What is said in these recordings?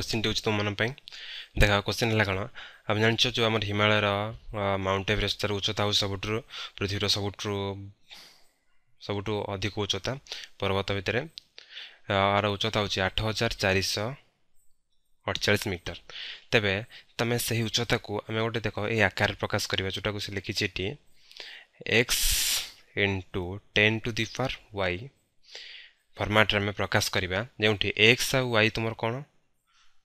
question T तुम तुम्हें देख क्वेश्चन है कौन आम जान जो आम हिमालय माउंट एवरेस्ट तरह उच्चता हो सब पृथ्वीर सब सब अधिक उच्चता पर्वत भितर यार उच्चता हूँ आठ हजार चार शह मीटर तेब तुम्हें से ही उच्चता को आम गोटे देख ये आकार प्रकाश करवा जोटा को लिखी ये x into ten to the फर वाई फर्माट्रे प्रकाश करवा जो एक्स आई तुम कौन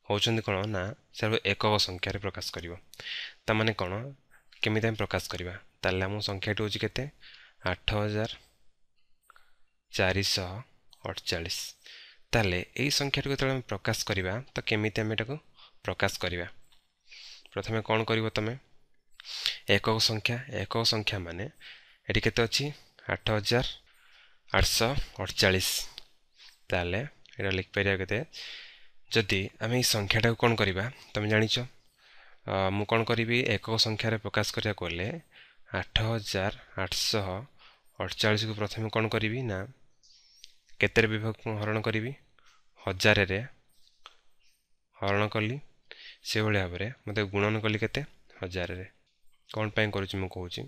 ହେଉଛନ୍ତି କ'ଣ ନା ସେଟାକୁ ଏକକ ସଂଖ୍ୟାରେ ପ୍ରକାଶ କରିବ ତାମାନେ କ'ଣ କେମିତି ଆମେ ପ୍ରକାଶ କରିବା ତାହେଲେ ଆମ ସଂଖ୍ୟାଟି ହେଉଛି କେତେ ଆଠ ହଜାର ଚାରିଶହ ଅଠଚାଳିଶ ତାହେଲେ ଏଇ ସଂଖ୍ୟାଟିକୁ ଯେତେବେଳେ ଆମେ ପ୍ରକାଶ କରିବା ତ କେମିତି ଆମେ ଏଟାକୁ ପ୍ରକାଶ କରିବା ପ୍ରଥମେ କ'ଣ କରିବ ତୁମେ ଏକକ ସଂଖ୍ୟା ଏକକ ସଂଖ୍ୟା ମାନେ ଏଠି କେତେ ଅଛି ଆଠ ହଜାର ଆଠଶହ ଅଠଚାଳିଶ ତାହେଲେ ଏଇଟା ଲେଖିପାରିବା କେତେ ଯଦି ଆମେ ଏଇ ସଂଖ୍ୟାଟାକୁ କ'ଣ କରିବା ତୁମେ ଜାଣିଛ ମୁଁ କ'ଣ କରିବି ଏକକ ସଂଖ୍ୟାରେ ପ୍ରକାଶ କରିବାକୁ ଗଲେ ଆଠ ହଜାର ଆଠଶହ ଅଠଚାଳିଶକୁ ପ୍ରଥମେ କ'ଣ କରିବି ନା କେତେରେ ବିଭକ୍ତ ହରଣ କରିବି ହଜାରରେ ହରଣ କଲି ସେଭଳି ଭାବରେ ମୋତେ ଗୁଣନ କଲି କେତେ ହଜାରରେ କ'ଣ ପାଇଁ କରୁଛି ମୁଁ କହୁଛି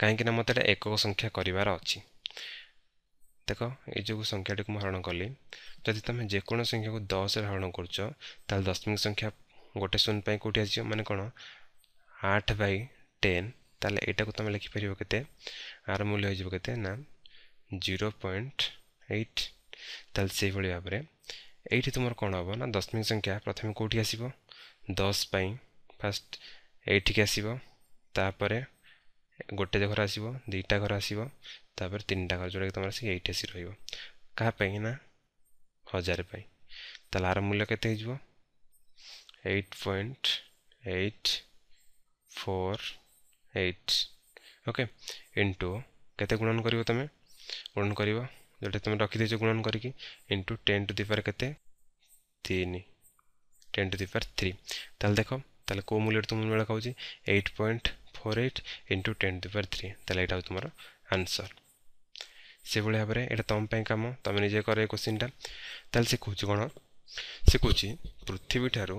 କାହିଁକିନା ମୋତେ ଏକକ ସଂଖ୍ୟା କରିବାର ଅଛି ଦେଖ ଏଇ ଯେଉଁ ସଂଖ୍ୟାଟିକୁ ମୁଁ ହରଣ କଲି ଯଦି ତୁମେ ଯେକୌଣସି ସଂଖ୍ୟାକୁ ଦଶରେ ହରଣ କରୁଛ ତାହେଲେ ଦଶମିକ ସଂଖ୍ୟା ଗୋଟେ ଶୂନ ପାଇଁ କେଉଁଠି ଆସିବ ମାନେ କ'ଣ ଆଠ ବାଇ ଟେନ୍ ତାହେଲେ ଏଇଟାକୁ ତୁମେ ଲେଖିପାରିବ କେତେ ଆର ମୂଲ୍ୟ ହୋଇଯିବ କେତେ ନା ଜିରୋ ପଏଣ୍ଟ ଏଇଟ୍ ତାହେଲେ ସେଇଭଳି ଭାବରେ ଏଇଠି ତୁମର କ'ଣ ହେବ ନା ଦଶମିକ ସଂଖ୍ୟା ପ୍ରଥମେ କେଉଁଠି ଆସିବ ଦଶ ପାଇଁ ଫାଷ୍ଟ ଏଇଠିକି ଆସିବ ତାପରେ गोटे घर आस दीटा घर आसपर तीन टा घर जोटा कि तुम आठ एसी रही है कापी ना हजार पर आर मूल्य के eight point eight four eight okay into के गुणन कर तुम गुणन कर जोटा तुम रखीद गुणन करके इंटु टेन टू दिपार के टेन टू दिपार थ्री तेल देख तेल कौ मूल्य तुम मूल्य खाऊ point four eight into ten to पार थ्री तेल यहाँ तुम आंसर से भाई भाव में यहाँ तुम्हें कम तुम निजे कर क्वेश्चन टा तो से कौन से कह पृथ्वी ठारू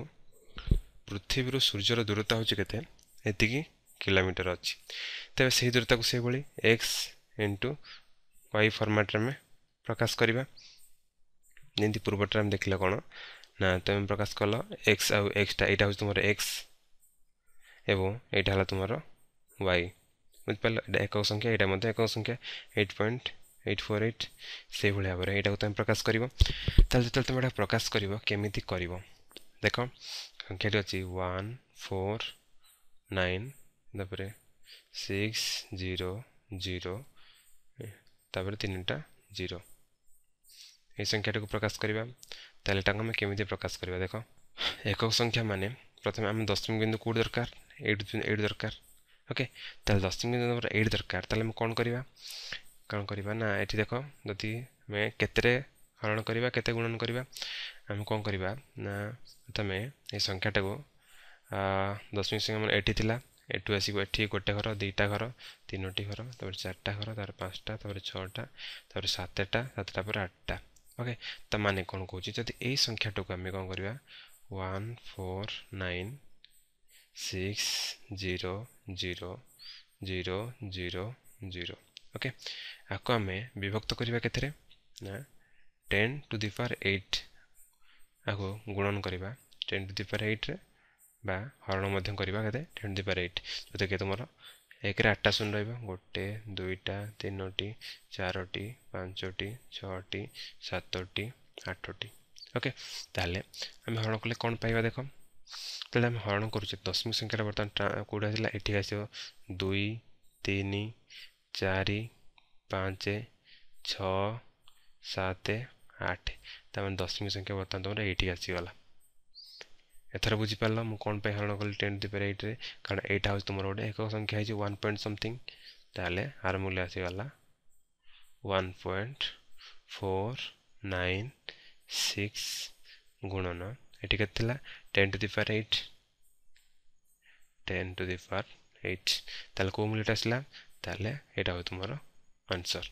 पृथ्वी सूर्य दूरता हूँ कत कोमीटर अच्छी तेरे से ही दूरता को से भाई एक्स इंटु वाई फर्माट्रे प्रकाश करवा पूर्व पूर्वटे देख ला कौन ना तुम प्रकाश कल एक्स आउ एक्सटा यहाँ हूँ तुम एक्स एवं यहाँ है तुम्हारा y ବୁଝିପାରିଲ ଏଇଟା ଏকক ସଂଖ୍ୟା ଏଇଟା ମଧ୍ୟ ଏকক ସଂଖ୍ୟା eight point eight four eight ସେଇଭଳି ଭାବରେ ଏଇଟାକୁ ତୁମେ ପ୍ରକାଶ କରିବ ତାହେଲେ ଯେତେବେଳେ ତୁମେ ଏଇଟା ପ୍ରକାଶ କରିବ କେମିତି କରିବ ଦେଖ ସଂଖ୍ୟାଟି ଅଛି ୱାନ୍ ଫୋର୍ ନାଇନ୍ ତାପରେ ସିକ୍ସ ଜିରୋ ଜିରୋ ତାପରେ ତିନିଟା ଜିରୋ এই সংখ্যাটিକୁ প্রকাশ করা তাহলে এটা আমি কেমি প্রকাশ করা দেখ একক সংখ্যা মানে প্রথমে আমি দশমিক বিন্দু কোটি দরকার এইট এইট দরকার ଓକେ ତାହେଲେ ଦଶ ମିନିଟ୍ ଆମର ଏଇଟ୍ ଦରକାର ତାହେଲେ ଆମେ କ'ଣ କରିବା କ'ଣ କରିବା ନା ଏଠି ଦେଖ ଯଦି ଆମେ କେତେରେ ହରଣ କରିବା କେତେ ଗୁଣନ କରିବା ଆମେ କ'ଣ କରିବା ନା ତମେ ଏ ସଂଖ୍ୟାଟାକୁ ଦଶମିକ ସଂଖ୍ୟା ଆମର ଏଠି ଥିଲା ଏଠୁ ଆସିବ ଏଠି ଗୋଟେ ଘର ଦୁଇଟା ଘର ତିନୋଟି ଘର ତାପରେ ଚାରିଟା ଘର ତାପରେ ପାଞ୍ଚଟା ତାପରେ ଛଅଟା ତାପରେ ସାତଟା ସାତଟା ପରେ ଆଠଟା ଓକେ ତା ମାନେ କ'ଣ କହୁଛି ଯଦି ଏଇ ସଂଖ୍ୟାଟାକୁ ଆମେ କ'ଣ କରିବା one four nine six zero zero zero zero zero okay আকু আমি বিভক্ত করা কেতরে না ten to the power eight আকু গুণন করা টেন টু দি পাওয়ার এইট্রে বা হরণ মধ্যে করা কেতে ten to the power eight যদি কে তোমার ଏକରେ ଆଠଟା ଶୂନ ରହିବ ଗୋଟେ ଦୁଇଟା ତିନୋଟି ଚାରୋଟି ପାଞ୍ଚଟି ଛଅଟି ସାତଟି ଆଠଟି ଓକେ ତାହେଲେ ଆମେ ହରଣ କଲେ କ'ଣ ପାଇବା ଦେଖ ତାହେଲେ ଆମେ ହରଣ କରୁଛେ ଦଶମିକ ସଂଖ୍ୟାଟା ବର୍ତ୍ତମାନ କେଉଁଠି ଆସିଲା ଏଠିକି ଆସିବ ଦୁଇ ତିନି ଚାରି ପାଞ୍ଚ ଛଅ ସାତ ଆଠ ତା'ମାନେ ଦଶମିକ ସଂଖ୍ୟା ବର୍ତ୍ତମାନ ତୁମର ଏଇଠିକି ଆସିଗଲା ଏଥର ବୁଝିପାରିଲ ମୁଁ କ'ଣ ପାଇଁ ହରଣ କଲି ଟେନ୍ ଦିପରେ ଏଇଟରେ କାରଣ ଏଇଟା ହେଉଛି ତୁମର ଗୋଟେ ଏକକ ସଂଖ୍ୟା ହେଇଛି ୱାନ୍ ପଏଣ୍ଟ ସମଥିଙ୍ଗ ତାହେଲେ ଆର ମୂଲ୍ୟ ଆସିଗଲା one point four nine six ଗୁଣନ এটি কেତେ ଥିଲା 10 two the power 8 10 two the পাওয়ার 8 তাহলে কোন মূল্যটা আসলা তাহলে এটা হবে তোমার আনসার